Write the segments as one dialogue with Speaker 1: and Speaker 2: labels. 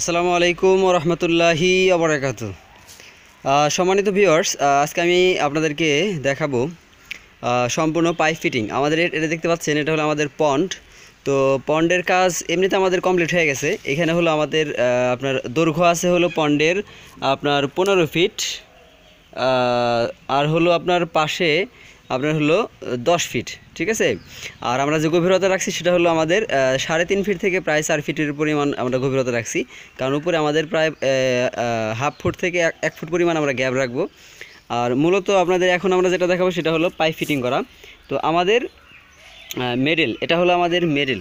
Speaker 1: আসসালামু আলাইকুম রহমতুল্লাহি আবরাকাত সম্মানিত ভিউয়ার্স আজকে আমি আপনাদেরকে দেখাবো সম্পূর্ণ পাইপ ফিটিং আমাদের এটা দেখতে পাচ্ছেন এটা হলো আমাদের পন্ড তো পন্ডের কাজ এমনিতে আমাদের কমপ্লিট হয়ে গেছে এখানে হলো আমাদের আপনার দৈর্ঘ্য আছে হলো পন্ডের আপনার পনেরো ফিট আর হলো আপনার পাশে আপনার হলো দশ ফিট ঠিক আছে আর আমরা যে গভীরতা রাখছি সেটা হলো আমাদের সাড়ে তিন ফিট থেকে প্রায় চার ফিটের পরিমাণ আমরা গভীরতা রাখছি কারণ উপরে আমাদের প্রায় হাফ ফুট থেকে এক ফুট পরিমাণ আমরা গ্যাপ রাখবো আর মূলত আপনাদের এখন আমরা যেটা দেখাবো সেটা হলো পাইপ ফিটিং করা তো আমাদের মেডেল এটা হলো আমাদের মেডেল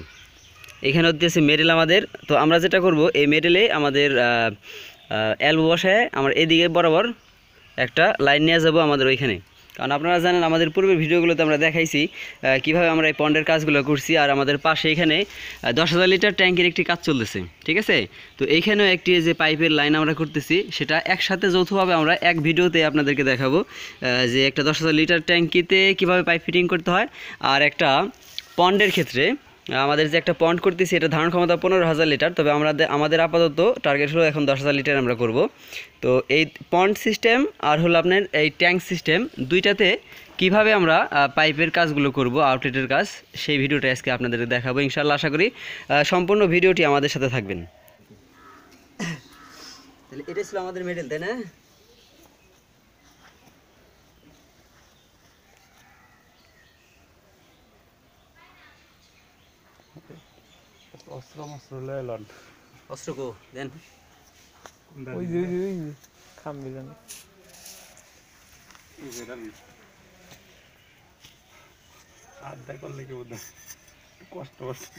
Speaker 1: এখানে হচ্ছে মেডেল আমাদের তো আমরা যেটা করব এই মেডেলে আমাদের এলবো বসায় আমরা এদিকে বরাবর একটা লাইন নিয়ে যাব আমাদের ওইখানে কারণ আপনারা জানেন আমাদের পূর্বের ভিডিওগুলোতে আমরা দেখাইছি কিভাবে আমরা এই পন্ডের কাজগুলো করছি আর আমাদের পাশে এখানে দশ হাজার লিটার ট্যাঙ্কের একটি কাজ চলতেছে ঠিক আছে তো এইখানেও একটি যে পাইপের লাইন আমরা করতেছি সেটা একসাথে যৌথভাবে আমরা এক ভিডিওতে আপনাদেরকে দেখাবো যে একটা দশ হাজার লিটার ট্যাঙ্কিতে কিভাবে পাইপ ফিটিং করতে হয় আর একটা পন্ডের ক্ষেত্রে আমাদের যে একটা পন্ড করতেছি এটা ধারণ ক্ষমতা পনেরো হাজার লিটার তবে আমাদের আমাদের আপাতত টার্গেট হলো এখন দশ হাজার লিটার আমরা করব তো এই পন্ড সিস্টেম আর হলো আপনার এই ট্যাঙ্ক সিস্টেম দুইটাতে কিভাবে আমরা পাইপের কাজগুলো করব আউটলেটের কাজ সেই ভিডিওটা আজকে আপনাদের দেখাবো ইনশাল্লাহ আশা করি সম্পূর্ণ ভিডিওটি আমাদের সাথে থাকবেন তাহলে এটা ছিল আমাদের মেডেল তাই না অস্ত্র মস্ত্র লয়ে লন অস্ত্র কো দেন ওই যে ওই যে খাম দিলেন আড্ডা করলে কি বোধ কষ্ট করছে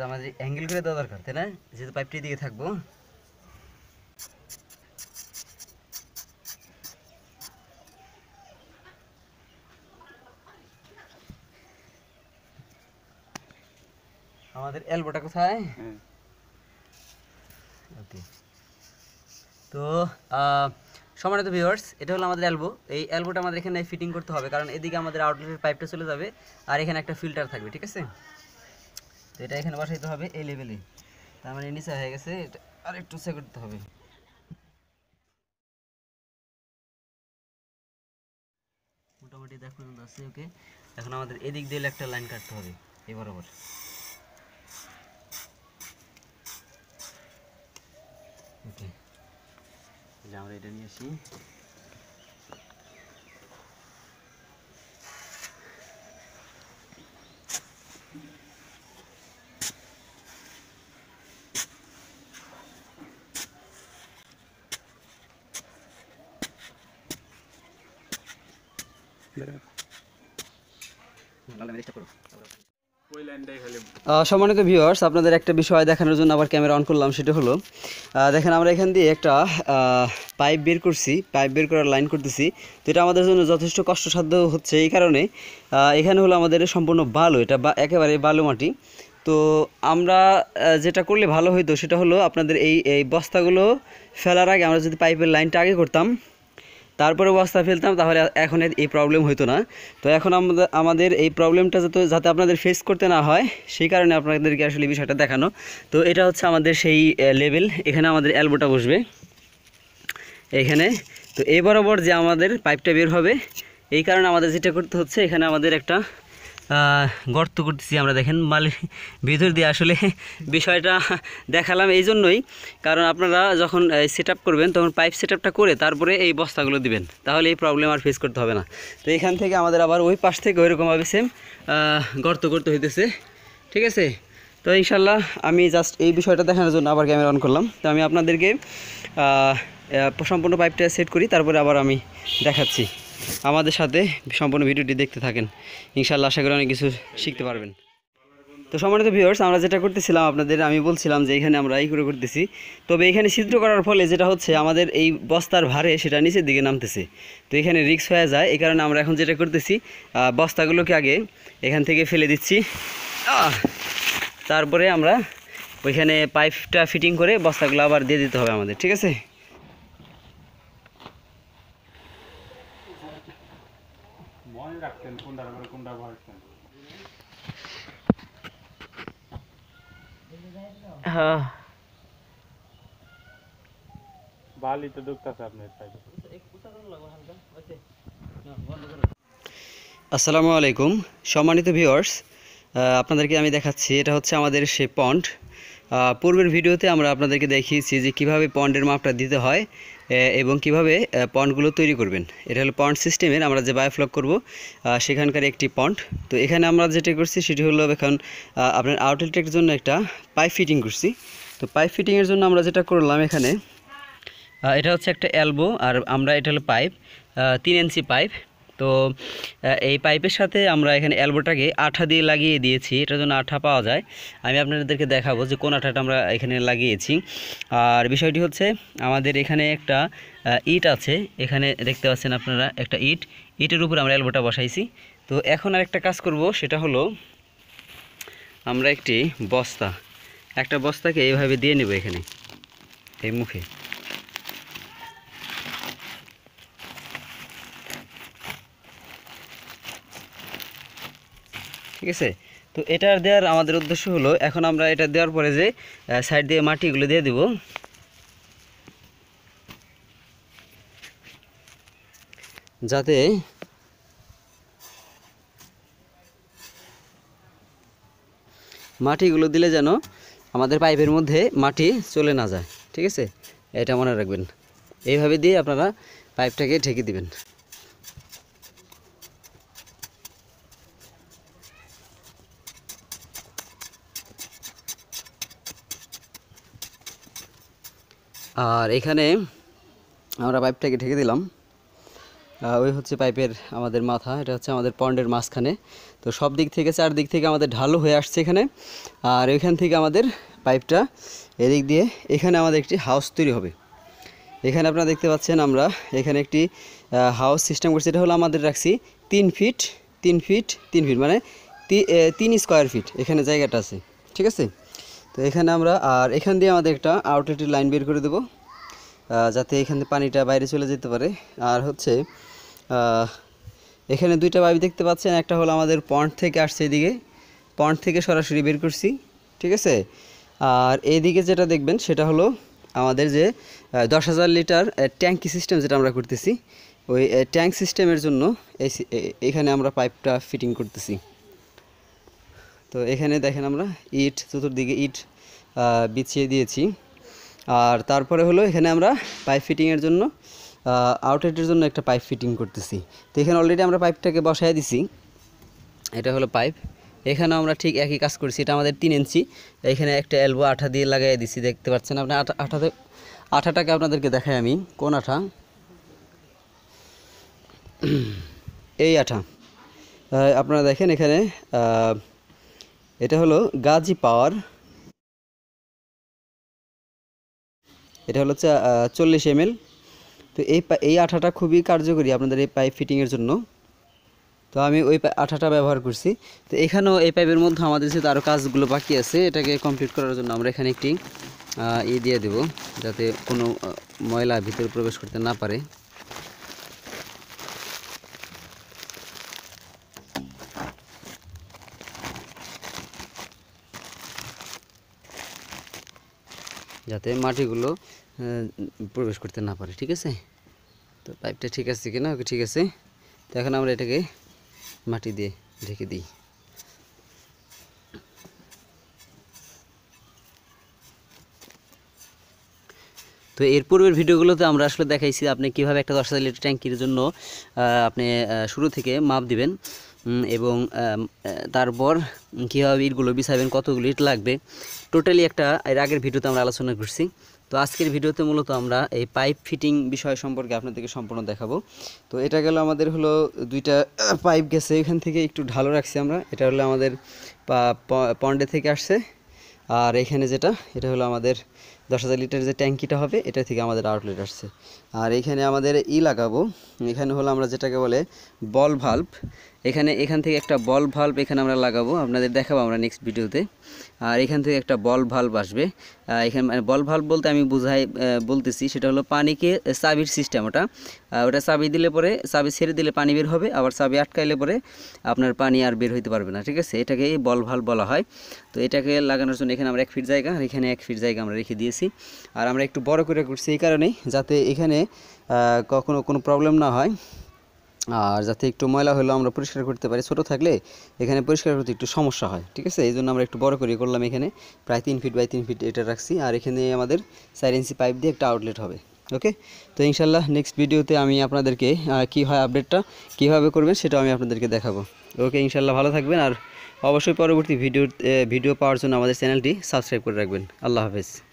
Speaker 1: সেটা আমাদের অ্যাঙ্গেল করে দেওয়া দরকার তাই না যেহেতু পাইপটি দিকে থাকবো আমাদের এলবোটা কোথায় হ্যাঁ। তো সম্মানিত ভিউয়ার্স এটা হলো আমাদের এলবো এই অ্যালবোটা আমাদের এখানে ফিটিং করতে হবে কারণ এদিকে আমাদের আউটলেটের পাইপটা চলে যাবে আর এখানে একটা ফিল্টার থাকবে ঠিক আছে এটা এখানে বসাইতে হবে এই লেভেলে তার মানে নিচে হয়ে গেছে এটা আর একটু সে করতে হবে মোটামুটি দেখুন আছে ওকে এখন আমাদের এদিক দিয়ে একটা লাইন কাটতে হবে এই বরাবর ওকে আমরা এটা নিয়ে আসি সম্মানিত ভিউয়ার্স আপনাদের একটা বিষয় দেখানোর জন্য আবার ক্যামেরা অন করলাম সেটা হলো দেখেন আমরা এখান দিয়ে একটা পাইপ বের করছি পাইপ বের করার লাইন করতেছি তো এটা আমাদের জন্য যথেষ্ট কষ্টসাধ্য হচ্ছে এই কারণে এখানে হলো আমাদের সম্পূর্ণ বালু এটা একেবারে বালু মাটি তো আমরা যেটা করলে ভালো হইতো সেটা হলো আপনাদের এই এই বস্তাগুলো ফেলার আগে আমরা যদি পাইপের লাইনটা আগে করতাম তারপরে বস্তা ফেলতাম তাহলে এখন এই প্রবলেম হতো না তো এখন আমাদের আমাদের এই প্রবলেমটা যাতে যাতে আপনাদের ফেস করতে না হয় সেই কারণে আপনাদেরকে আসলে বিষয়টা দেখানো তো এটা হচ্ছে আমাদের সেই লেভেল এখানে আমাদের অ্যালবোটা বসবে এখানে তো এ বরাবর যে আমাদের পাইপটা বের হবে এই কারণে আমাদের যেটা করতে হচ্ছে এখানে আমাদের একটা গর্ত করতেছি আমরা দেখেন মালের ভিতর দিয়ে আসলে বিষয়টা দেখালাম এই জন্যই কারণ আপনারা যখন সেট করবেন তখন পাইপ সেট করে তারপরে এই বস্তাগুলো দিবেন তাহলে এই প্রবলেম আর ফেস করতে হবে না তো এখান থেকে আমাদের আবার ওই পাশ থেকে ওইরকমভাবে সেম গর্ত করতে হইতেছে ঠিক আছে তো ইনশাল্লাহ আমি জাস্ট এই বিষয়টা দেখানোর জন্য আবার ক্যামেরা অন করলাম তো আমি আপনাদেরকে সম্পূর্ণ পাইপটা সেট করি তারপরে আবার আমি দেখাচ্ছি আমাদের সাথে সম্পূর্ণ ভিডিওটি দেখতে থাকেন ইনশাল্লাহ আশা করি অনেক কিছু শিখতে পারবেন তো সম্মানিত ভিউয়ার্স আমরা যেটা করতেছিলাম আপনাদের আমি বলছিলাম যে এখানে আমরা এই করে করতেছি তবে এখানে ছিদ্র করার ফলে যেটা হচ্ছে আমাদের এই বস্তার ভারে সেটা নিচের দিকে নামতেছে তো এখানে রিক্স হয়ে যায় এই কারণে আমরা এখন যেটা করতেছি বস্তাগুলোকে আগে এখান থেকে ফেলে দিচ্ছি তারপরে আমরা ওইখানে পাইপটা ফিটিং করে বস্তাগুলো আবার দিয়ে দিতে হবে আমাদের ঠিক আছে করতেন কোনটার উপরে কোনটা ভরতেন হ্যাঁ। আপনার আসসালামু আলাইকুম সম্মানিত ভিউয়ার্স আপনাদেরকে আমি দেখাচ্ছি এটা হচ্ছে আমাদের সেই পন্ড পূর্বের ভিডিওতে আমরা আপনাদেরকে দেখিয়েছি যে কীভাবে পন্ডের মাপটা দিতে হয় এবং কিভাবে পন্ডগুলো তৈরি করবেন এটা হলো পন্ড সিস্টেমের আমরা যে বায়োফ্লক করব সেখানকার একটি পন্ড তো এখানে আমরা যেটা করছি সেটি হলো এখন আপনার আউটলেটের জন্য একটা পাইপ ফিটিং করছি তো পাইপ ফিটিংয়ের জন্য আমরা যেটা করলাম এখানে এটা হচ্ছে একটা অ্যালবো আর আমরা এটা হলো পাইপ তিন ইঞ্চি পাইপ তো এই পাইপের সাথে আমরা এখানে অ্যালবোটাকে আঠা দিয়ে লাগিয়ে দিয়েছি এটার জন্য আঠা পাওয়া যায় আমি আপনাদেরকে দেখাবো যে কোন আঠাটা আমরা এখানে লাগিয়েছি আর বিষয়টি হচ্ছে আমাদের এখানে একটা ইট আছে এখানে দেখতে পাচ্ছেন আপনারা একটা ইট ইটের উপর আমরা অ্যালবোটা বসাইছি তো এখন আর একটা কাজ করব সেটা হলো আমরা একটি বস্তা একটা বস্তাকে এইভাবে দিয়ে নেব এখানে এই মুখে ঠিক আছে তো এটা দেওয়ার আমাদের উদ্দেশ্য হলো এখন আমরা এটা দেওয়ার পরে যে সাইড দিয়ে মাটিগুলো দিয়ে দেব যাতে মাটিগুলো দিলে যেন আমাদের পাইপের মধ্যে মাটি চলে না যায় ঠিক আছে এটা মনে রাখবেন এইভাবে দিয়ে আপনারা পাইপটাকে ঢেকে দিবেন আর এখানে আমরা পাইপটাকে ঢেকে দিলাম ওই হচ্ছে পাইপের আমাদের মাথা এটা হচ্ছে আমাদের পন্ডের মাঝখানে তো সব দিক থেকে চার দিক থেকে আমাদের ঢালু হয়ে আসছে এখানে আর এখান থেকে আমাদের পাইপটা এদিক দিয়ে এখানে আমাদের একটি হাউস তৈরি হবে এখানে আপনারা দেখতে পাচ্ছেন আমরা এখানে একটি হাউস সিস্টেম করছি এটা হলো আমাদের রাখছি তিন ফিট তিন ফিট তিন ফিট মানে তিন স্কোয়ার ফিট এখানে জায়গাটা আছে ঠিক আছে তো এখানে আমরা আর এখান দিয়ে আমাদের একটা আউটলেটের লাইন বের করে দেব যাতে এখান দিয়ে পানিটা বাইরে চলে যেতে পারে আর হচ্ছে এখানে দুইটা পাইপ দেখতে পাচ্ছেন একটা হলো আমাদের পন্ড থেকে আসছে এদিকে পন্ড থেকে সরাসরি বের করছি ঠিক আছে আর এদিকে যেটা দেখবেন সেটা হলো আমাদের যে দশ হাজার লিটার ট্যাঙ্কি সিস্টেম যেটা আমরা করতেছি ওই ট্যাঙ্ক সিস্টেমের জন্য এখানে আমরা পাইপটা ফিটিং করতেছি তো এখানে দেখেন আমরা ইট চতুর্দিকে ইট বিছিয়ে দিয়েছি আর তারপরে হলো এখানে আমরা পাইপ ফিটিংয়ের জন্য আউটলেটের জন্য একটা পাইপ ফিটিং করতেছি তো এখানে অলরেডি আমরা পাইপটাকে বসায় দিছি এটা হলো পাইপ এখানেও আমরা ঠিক একই কাজ করছি এটা আমাদের তিন ইঞ্চি এখানে একটা এলবো আঠা দিয়ে লাগাই দিছি দেখতে পাচ্ছেন আপনি আঠা আঠাতে আঠাটাকে আপনাদেরকে দেখাই আমি কোন আঠা এই আঠা আপনারা দেখেন এখানে এটা হলো গাজি পাওয়ার এটা হলো চল্লিশ এম এল তো এই এই আঠাটা খুবই কার্যকরী আপনাদের এই পাইপ ফিটিংয়ের জন্য তো আমি ওই আঠাটা ব্যবহার করছি তো এখানেও এই পাইপের মধ্যে আমাদের সাথে আরও কাজগুলো বাকি আছে এটাকে কমপ্লিট করার জন্য আমরা এখানে একটি ই দিয়ে দেব যাতে কোনো ময়লা ভিতরে প্রবেশ করতে না পারে যাতে মাটিগুলো প্রবেশ করতে না পারে ঠিক আছে তো পাইপটা ঠিক আছে কিনা ওকে ঠিক আছে তো এখন আমরা এটাকে মাটি দিয়ে ঢেকে দিই তো এর পূর্বের ভিডিওগুলোতে আমরা আসলে দেখাইছি আপনি কীভাবে একটা দশ হাজার লিটার ট্যাঙ্কির জন্য আপনি শুরু থেকে মাপ দিবেন এবং তারপর কীভাবে ইটগুলো বিছাবেন কতগুলো ইট লাগবে টোটালি একটা এর আগের ভিডিওতে আমরা আলোচনা করছি তো আজকের ভিডিওতে মূলত আমরা এই পাইপ ফিটিং বিষয় সম্পর্কে আপনাদেরকে সম্পূর্ণ দেখাবো তো এটা গেল আমাদের হলো দুইটা পাইপ গেছে এখান থেকে একটু ঢালো রাখছি আমরা এটা হলো আমাদের পন্ডে থেকে আসছে আর এখানে যেটা এটা হলো আমাদের দশ হাজার লিটার যে ট্যাঙ্কিটা হবে এটা থেকে আমাদের আউটলেট আসছে আর এখানে আমাদের ই লাগাবো এখানে হলো আমরা যেটাকে বলে বল ভাল্ব এখানে এখান থেকে একটা বল ভাল্ব এখানে আমরা লাগাবো আপনাদের দেখাবো আমরা নেক্সট ভিডিওতে আর এখান থেকে একটা বল ভাল্ব আসবে এখানে মানে বল ভাল্ব বলতে আমি বুঝাই বলতেছি সেটা হলো পানিকে চাবির সিস্টেম ওটা ওটা চাবি দিলে পরে সাবি ছেড়ে দিলে পানি বের হবে আবার সাবি আটকাইলে পরে আপনার পানি আর বের হইতে পারবে না ঠিক আছে এটাকে বল ভাল্ব বলা হয় তো এটাকে লাগানোর জন্য এখানে আমরা এক ফিট জায়গা আর এখানে এক ফিট জায়গা আমরা রেখে দিয়েছি আর আমরা একটু বড় করে করছি এই কারণেই যাতে এখানে কখনো কোনো প্রবলেম না হয় আর যাতে একটু ময়লা হলেও আমরা পরিষ্কার করতে পারি ছোট থাকলে এখানে পরিষ্কার করতে একটু সমস্যা হয় ঠিক আছে এই জন্য আমরা একটু বড় করে করলাম এখানে প্রায় তিন ফিট বাই তিন ফিট এটা রাখছি আর এখানে আমাদের চার ইঞ্চি পাইপ দিয়ে একটা আউটলেট হবে ওকে তো ইনশাল্লাহ নেক্সট ভিডিওতে আমি আপনাদেরকে কি হয় আপডেটটা কীভাবে করবেন সেটা আমি আপনাদেরকে দেখাবো ওকে ইনশাল্লাহ ভালো থাকবেন আর অবশ্যই পরবর্তী ভিডিও ভিডিও পাওয়ার জন্য আমাদের চ্যানেলটি সাবস্ক্রাইব করে রাখবেন আল্লাহ হাফেজ